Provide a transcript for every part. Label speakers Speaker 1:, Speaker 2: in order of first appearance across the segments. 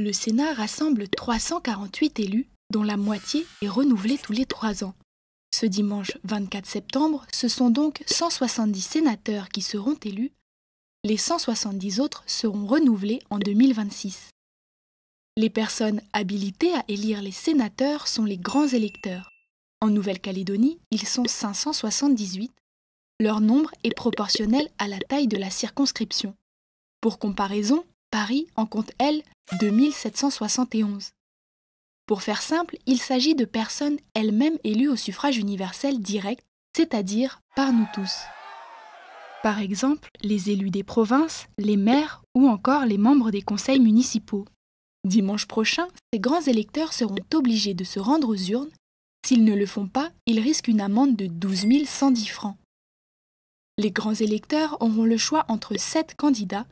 Speaker 1: Le Sénat rassemble 348 élus, dont la moitié est renouvelée tous les trois ans. Ce dimanche 24 septembre, ce sont donc 170 sénateurs qui seront élus. Les 170 autres seront renouvelés en 2026. Les personnes habilitées à élire les sénateurs sont les grands électeurs. En Nouvelle-Calédonie, ils sont 578. Leur nombre est proportionnel à la taille de la circonscription. Pour comparaison, Paris en compte, elle, 2771. Pour faire simple, il s'agit de personnes elles-mêmes élues au suffrage universel direct, c'est-à-dire par nous tous. Par exemple, les élus des provinces, les maires ou encore les membres des conseils municipaux. Dimanche prochain, ces grands électeurs seront obligés de se rendre aux urnes. S'ils ne le font pas, ils risquent une amende de 12 110 francs. Les grands électeurs auront le choix entre 7 candidats,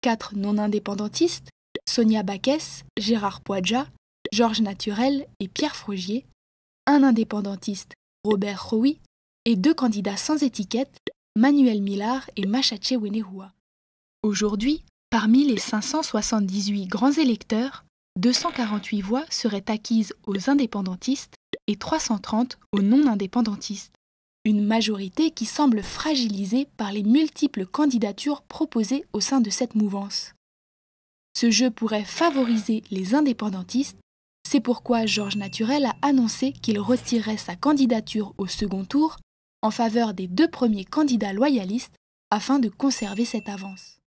Speaker 1: 4 non indépendantistes, Sonia Baques, Gérard Poidja, Georges Naturel et Pierre Frogier, un indépendantiste, Robert Rouy, et deux candidats sans étiquette, Manuel Millard et Machache Wenehua. Aujourd'hui, parmi les 578 grands électeurs, 248 voix seraient acquises aux indépendantistes et 330 aux non-indépendantistes. Une majorité qui semble fragilisée par les multiples candidatures proposées au sein de cette mouvance. Ce jeu pourrait favoriser les indépendantistes. C'est pourquoi Georges Naturel a annoncé qu'il retirerait sa candidature au second tour en faveur des deux premiers candidats loyalistes afin de conserver cette avance.